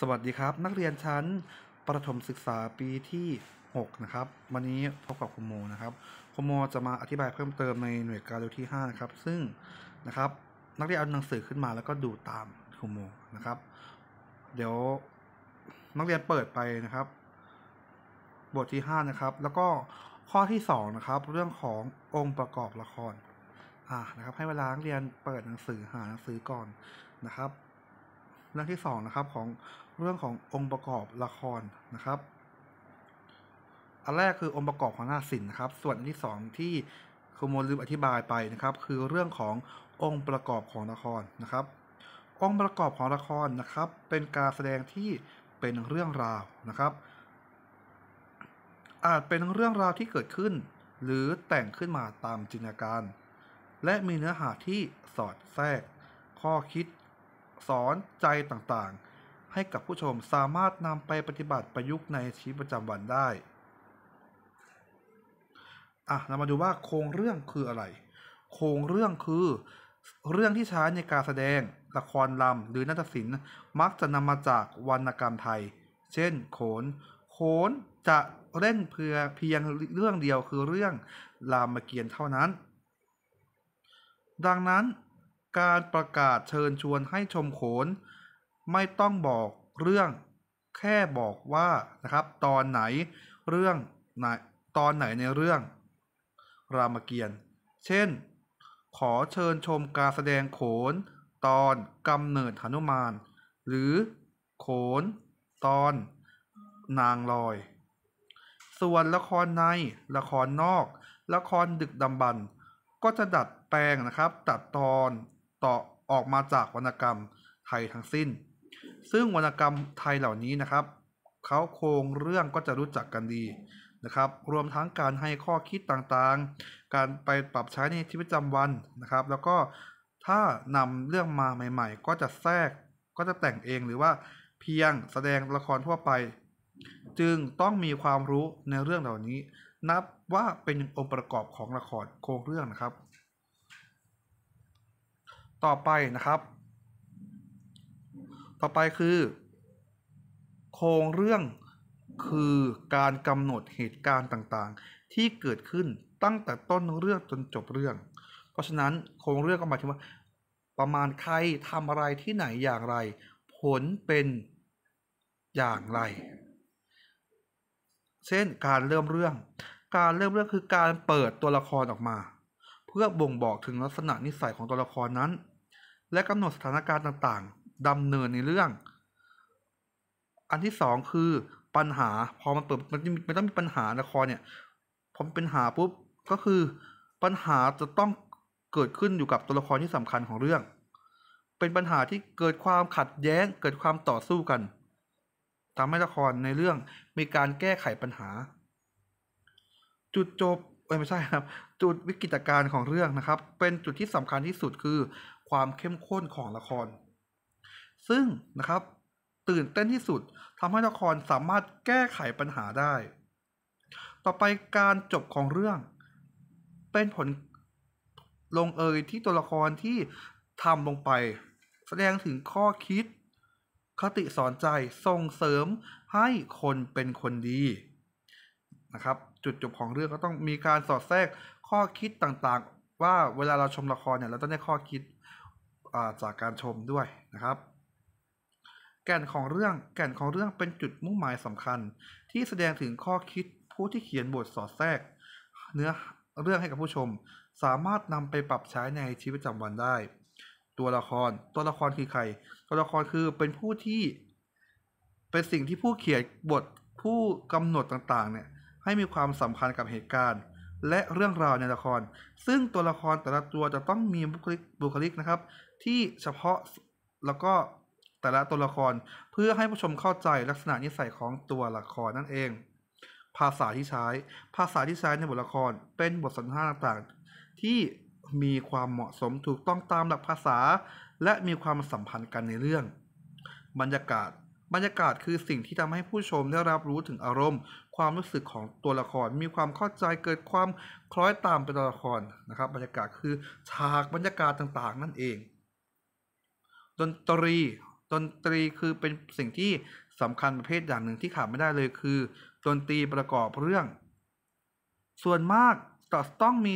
สวัสดีครับนักเรียนชั้นประถมศึกษาปีที่ 6 นะครับ วันนี้พบกับคุณโมนะครับคุณโมจะมาอธิบายเพิ่มเติมในหน่วยการเรียนที่5นะครับซึ่งนะครับนักเรียนเอาหนังสือขึ้นมาแล้วก็ดูตามคุณโมนะครับ เดี๋ยวนักเรียนเปิดไปนะครับ บทที่5นะครับแล้วก็ข้อที่ 2 นะครับ เรื่องขององค์ประกอบละครอ่านะครับให้เวลานักเรียนเปิดหนังสือหาหนังสือก่อนนะครับเรื่องที่สองนะครับของเรื่องขององค์ประกอบละครนะครับ อันแรกคือองค์ประกอบของหน้าสินนะครับ ส่วนที่สองที่ครูโมลืมอธิบายไปนะครับ คือเรื่องขององค์ประกอบของละครนะครับ องค์ประกอบของละครนะครับ เป็นการแสดงที่เป็นเรื่องราวนะครับ อาจเป็นเรื่องราวที่เกิดขึ้น หรือแต่งขึ้นมาตามจินตนาการ และมีเนื้อหาที่สอดแทรก ข้อคิดสอนใจต่างๆ ให้กับผู้ชมสามารถนำไปปฏิบัติประยุกต์ในชีวิตประจำวันได้อะเรามาดูว่าโครงเรื่องคืออะไร โครงเรื่องคือเรื่องที่ใช้ในการแสดง ละครลำหรือนาฏศิลป์มักจะนำมาจากวรรณกรรมไทย เช่น โขน โขนจะเล่นเพื่อเพียงเรื่องเดียวคือเรื่องรามเกียรติ์เท่านั้น ดังนั้นการประกาศเชิญชวนให้ชมโขน ไม่ต้องบอกเรื่องแค่บอกว่านะครับตอนไหนเรื่องไหนตอนไหนในเรื่อง รามเกียรติ์เช่น ขอเชิญชมการแสดงโขน ตอนกำเนิดหนุมาน หรือ โขน ตอนนางลอย ส่วนละครในละครนอก ละครดึกดำบรรก็จะดัดแปลงนะครับ ตัดตอนต่อออกมาจากวรรณกรรมไทยทั้งสิ้น ซึ่งวรรณกรรมไทยเหล่านี้นะครับ เขาโครงเรื่องก็จะรู้จักกันดีนะครับ รวมทั้งการให้ข้อคิดต่างๆ การไปปรับใช้ในชีวิตประจำวันนะครับ แล้วก็ถ้านำเรื่องมาใหม่ๆ ก็จะแทรก ก็จะแต่งเองหรือว่าเพียงแสดงละครทั่วไป จึงต้องมีความรู้ในเรื่องเหล่านี้ นับว่าเป็นองค์ประกอบของละครโครงเรื่องนะครับต่อไป นะครับ ต่อไปคือ โครงเรื่องคือการกำหนดเหตุการณ์ต่างๆ ที่เกิดขึ้นตั้งแต่ต้นเรื่องจนจบเรื่อง เพราะฉะนั้นโครงเรื่องก็หมายถึงว่า ประมาณใครทำอะไรที่ไหนอย่างไร ผลเป็นอย่างไร เช่นการเริ่มเรื่อง การเริ่มเรื่องคือการเปิดตัวละครออกมา เพื่อบ่งบอกถึงลักษณะนิสัยของตัวละครนั้นและกำหนดสถานการณ์ต่างๆดำเนินในเรื่อง อันที่สองคือปัญหา พอมัน เปิดมันไม่ต้องมีปัญหาละครเนี่ยพอเป็นหาปุ๊บก็คือ ปัญหาจะต้องเกิดขึ้นอยู่กับตัวละครที่สำคัญของเรื่อง เป็นปัญหาที่เกิดความขัดแย้งเกิดความต่อสู้กันทำให้ละครในเรื่องมีการแก้ไขปัญหา จุดจบไม่ใช่ครับ จุดวิกฤตการณ์ของเรื่องนะครับ เป็นจุดที่สำคัญที่สุดคือความเข้มข้นของละคร ซึ่งนะครับตื่นเต้นที่สุดทำให้ละครสามารถแก้ไขปัญหาได้ ต่อไปการจบของเรื่องเป็นผลลงเอยที่ตัวละครที่ทำลงไป แสดงถึงข้อคิด คติสอนใจส่งเสริมให้คนเป็นคนดีนะครับ จุดจบของเรื่องก็ต้องมีการสอดแทรกข้อคิดต่างๆ ว่าเวลาเราชมละครเนี่ยเราต้องได้ข้อคิดจากการชมด้วยนะครับ แก่นของเรื่องแก่นของเรื่องเป็นจุดมุ่งหมายสำคัญที่แสดงถึงข้อคิดผู้ที่เขียนบทสอดแทรก เนื้อเรื่องให้กับผู้ชมสามารถนำไปปรับใช้ในชีวิตประจำวันได้ ตัวละครตัวละครคือใครตัวละครคือเป็นผู้ที่เป็นสิ่งที่ผู้เขียนบทผู้กำหนดต่างๆเนี่ยให้มีความสำคัญกับเหตุการณ์และเรื่องราวในละคร ซึ่งตัวละครแต่ละตัวจะต้องมีบุคลิกบุคลิกนะครับ ที่เฉพาะแล้วก็แต่ละตัวละครเพื่อให้ผู้ชมเข้าใจลักษณะนิสัยของตัวละครนั่นเอง ภาษาที่ใช้ ภาษาที่ใช้ในบทละคร เป็นบทสนทนาต่างๆที่มีความเหมาะสมถูกต้องตามหลักภาษา และมีความสัมพันธ์กันในเรื่อง บรรยากาศ บรรยากาศคือสิ่งที่ทำให้ผู้ชมได้รับรู้ถึงอารมณ์ความรู้สึกของตัวละครมีความเข้าใจเกิดความคล้อยตามไปตัวละครนะครับ บรรยากาศคือฉากบรรยากาศต่างๆ นั่นเอง ดนตรีดนตรีคือเป็นสิ่งที่สำคัญประเภทอย่างหนึ่งที่ขาดไม่ได้เลยคือดนตรีประกอบเรื่อง ส่วนมากจะต้องมี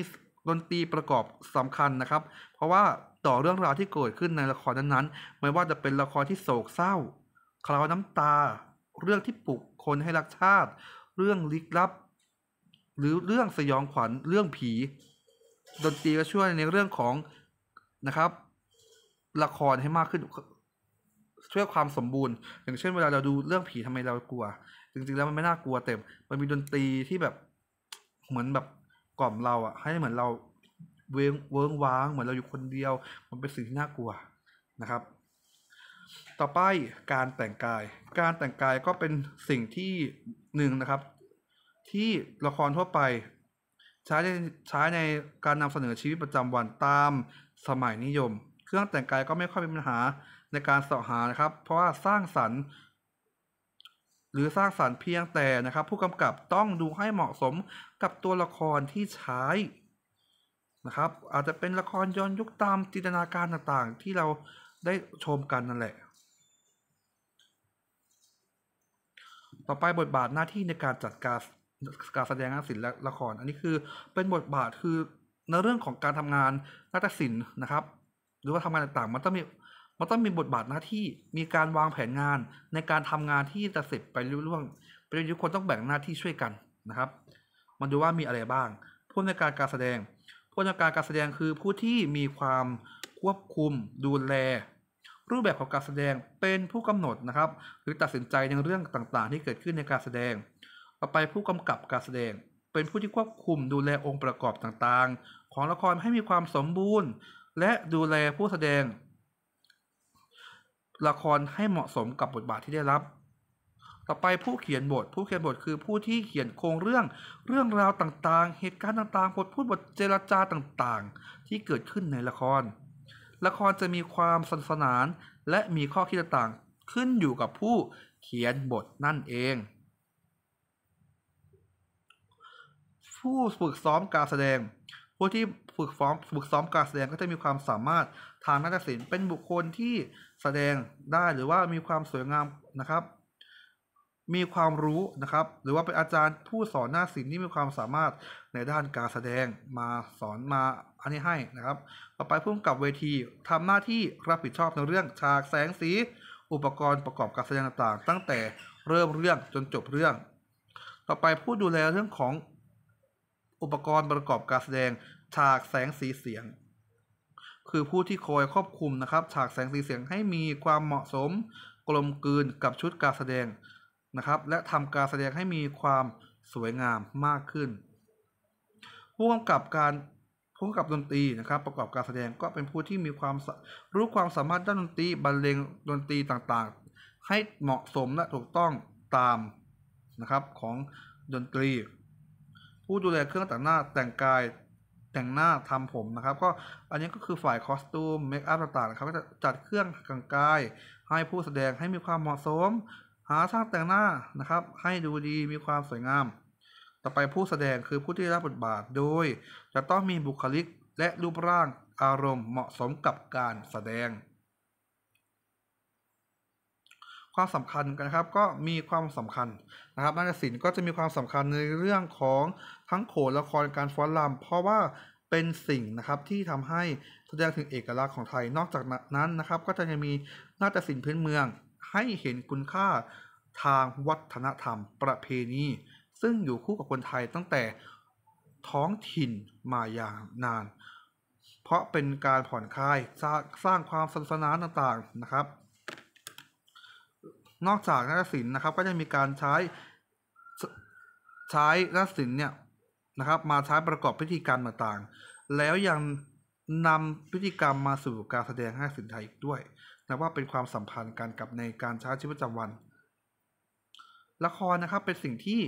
ดนตรีประกอบสำคัญนะครับ เพราะว่าต่อเรื่องราวที่เกิดขึ้นในละครนั้นๆ ไม่ว่าจะเป็นละครที่โศกเศร้าคลาวน้ำตาเรื่องที่ปลุกคนให้รักชาติเรื่องลึกลับ หรือเรื่องสยองขวัญเรื่องผี ดนตรีก็ช่วยในเรื่องของนะครับละครให้มากขึ้นช่วยความสมบูรณ์ อย่างเช่นเวลาเราดูเรื่องผีทำไมเรากลัว จริงๆแล้วมันไม่น่ากลัวเต็ม มันมีดนตรีที่แบบเหมือนแบบกล่อมเราอะให้เหมือนเราเวิงเวิงว้าง เหมือนเราอยู่คนเดียว มันเป็นสิ่งที่น่ากลัวนะครับต่อไปการแต่งกาย การแต่งกายก็เป็นสิ่งที่หนึ่งนะครับ ที่ละครทั่วไปใช้ใช้ในการนำเสนอชีวิตประจำวันตามสมัยนิยม เครื่องแต่งกายก็ไม่ค่อยเป็นปัญหาในการเสาะหานะครับ เพราะว่าสร้างสรรค์ หรือสร้างสรรค์เพียงแต่นะครับ ผู้กำกับต้องดูให้เหมาะสมกับตัวละครที่ใช้นะครับ อาจจะเป็นละครย้อนยุคตามจินตนาการต่างๆ ที่เราได้ชมกันนั่นแหละ ต่อไปบทบาทหน้าที่ในการจัดการการแสดงงานศิลป์และละคร อันนี้คือเป็นบทบาทคือในเรื่องของการทำงานนาฏศิลป์นะครับ หรือว่าทำงานต่างๆมันต้องมีมันต้องมีบทบาทหน้าที่มีการวางแผนงานในการทำงานที่จะเสร็จไปรุ่ร่วงเป็นทุกคนต้องแบ่งหน้าที่ช่วยกันนะครับมาดูว่ามีอะไรบ้าง ผู้ในการการแสดง ผู้ในการการแสดงคือผู้ที่มีความควบคุมดูแลรูปแบบของการแสดงเป็นผู้กำหนดนะครับหรือตัดสินใจในเรื่องต่าง ๆ ที่เกิดขึ้นในการแสดง ต่อไปผู้กำกับการแสดง เป็นผู้ที่ควบคุมดูแลองค์ประกอบต่างๆ ของละครให้มีความสมบูรณ์ และดูแลผู้แสดง ละครให้เหมาะสมกับบทบาทที่ได้รับ ต่อไปผู้เขียนบท ผู้เขียนบทคือผู้ที่เขียนโครงเรื่อง เรื่องราวต่างๆ เหตุการณ์ต่างๆบทพูดบทเจรจาต่างๆ ที่เกิดขึ้นในละครละครจะมีความสนสนาน และมีข้อคิดต่างขึ้นอยู่กับผู้เขียนบทนั่นเอง ผู้ ฝึก ซ้อมการแสดง ผู้ที่ฝึกซ้อมฝึก ซ้อม การแสดงก็จะมีความสามารถ ทางนักศิลป์เป็นบุคคลที่แสดงได้หรือว่ามีความสวยงามนะครับมีความรู้นะครับหรือว่าเป็นอาจารย์ผู้สอนหน้าศิลป์ที่มีความสามารถในด้านการแสดงมาสอนมาอันนี้ให้นะครับต่อไปพุ่มกับเวทีทำหน้าที่รับผิดชอบในเรื่องฉากแสงสีอุปกรณ์ประกอบการแสดงต่างๆ ตั้งแต่เริ่มเรื่องจนจบเรื่อง ต่อไปผู้ดูแลเรื่องของอุปกรณ์ประกอบการแสดง ฉากแสงสีเสียง คือผู้ที่คอยควบคุมนะครับฉากแสงสีเสียงให้มีความเหมาะสม กลมกลืนกับชุดการแสดงนะครับและทำการแสดงให้มีความสวยงามมากขึ้น ผู้กำกับการผู้กำกับดนตรีนะครับ ประกอบการแสดงก็เป็นผู้ที่มีความรู้ความสามารถด้านดนตรีบรรเลงดนตรีต่างๆ ให้เหมาะสมและถูกต้องตามนะครับของดนตรี ผู้ดูแลเครื่องแต่งหน้าแต่งกายแต่งหน้าทำผมนะครับก็อันนี้ก็คือฝ่ายคอสตูมเมคอัพต่างๆเขาก็จะจัดเครื่องแต่งกายให้ผู้แสดงให้มีความเหมาะสมหาช่างแต่งหน้านะครับให้ดูดีมีความสวยงาม ต่อไปผู้แสดงคือผู้ที่รับบทบาทโดย จะต้องมีบุคลิกและรูปร่างอารมณ์เหมาะสมกับการแสดง ความสำคัญกันะครับ ก็มีความสำคัญนะครับนากศิลป์ก็จะมีความสำคัญในเรื่องของทั้งโขนละครการฟ้อนรำเพราะว่าเป็นสิ่งนะครับที่ทำให้แสดงถึงเอกลักษณ์ของไทยนอกจากนั้นนะครับ ก็จะยังมีนากศิลป์พื้นเมืองให้เห็นคุณค่าทางวัฒนธรรมประเพณี ซึ่งอยู่คู่กับคนไทยตั้งแต่ท้องถิ่นมาอย่างนาน เพราะเป็นการผ่อนคลายสร้างสร้างความสนุกสนานต่างๆนะครับ นอกจากนักศิลป์นะครับก็จะมีการใช้ใช้นักศิลป์เนี่ยนะครับมาใช้ประกอบพิธีกรรมต่างๆแล้วยังนำพิธีกรรมมาสู่การแสดงให้ศิลป์ไทยด้วยนับว่าเป็นความสัมพันธ์กันกับในการใช้ชีวิตประจำวัน ละครนะครับเป็นสิ่งที่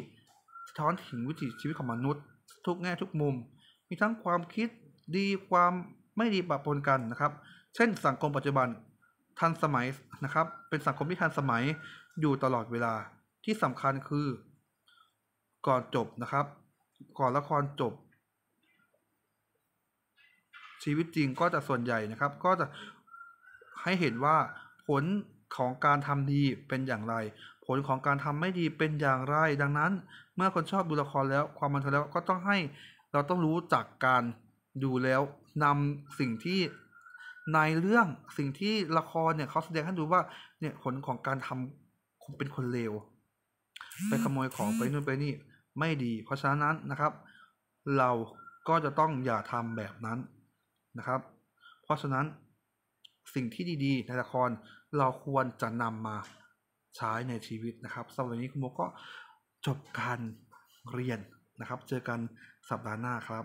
สะท้อนถึงวิถีชีวิตของมนุษย์ ทุกแง่ทุกมุม มีทั้งความคิดดีความไม่ดีปะปนกันนะครับ เช่นสังคมปัจจุบันทันสมัยนะครับเป็นสังคมที่ทันสมัยอยู่ตลอดเวลาที่สำคัญคือ ก่อนจบนะครับ ก่อนละครจบ ชีวิตจริงก็จะส่วนใหญ่นะครับก็จะให้เห็นว่าผลของการทำดีเป็นอย่างไร ผลของการทำไม่ดีเป็นอย่างไร ดังนั้นเมื่อคนชอบดูละครแล้วความบันเทิงแล้วก็ต้องให้เราต้องรู้จากการดูแล้วนำสิ่งที่ในเรื่องสิ่งที่ละครเนี่ยเขาแสดงให้ดูว่าเนี่ยผลของการทำเป็นคนเลวไปขโมยของไปนู่นไปนี่ ไม่ดี เพราะฉะนั้นนะครับ เราก็จะต้องอย่าทำแบบนั้นนะครับ เพราะฉะนั้นสิ่งที่ดีๆ ในละครเราควรจะนำมาใช้ในชีวิตนะครับสำหรับวันนี้คุณโมก็จบการเรียนนะครับ เจอกันสัปดาห์หน้าครับ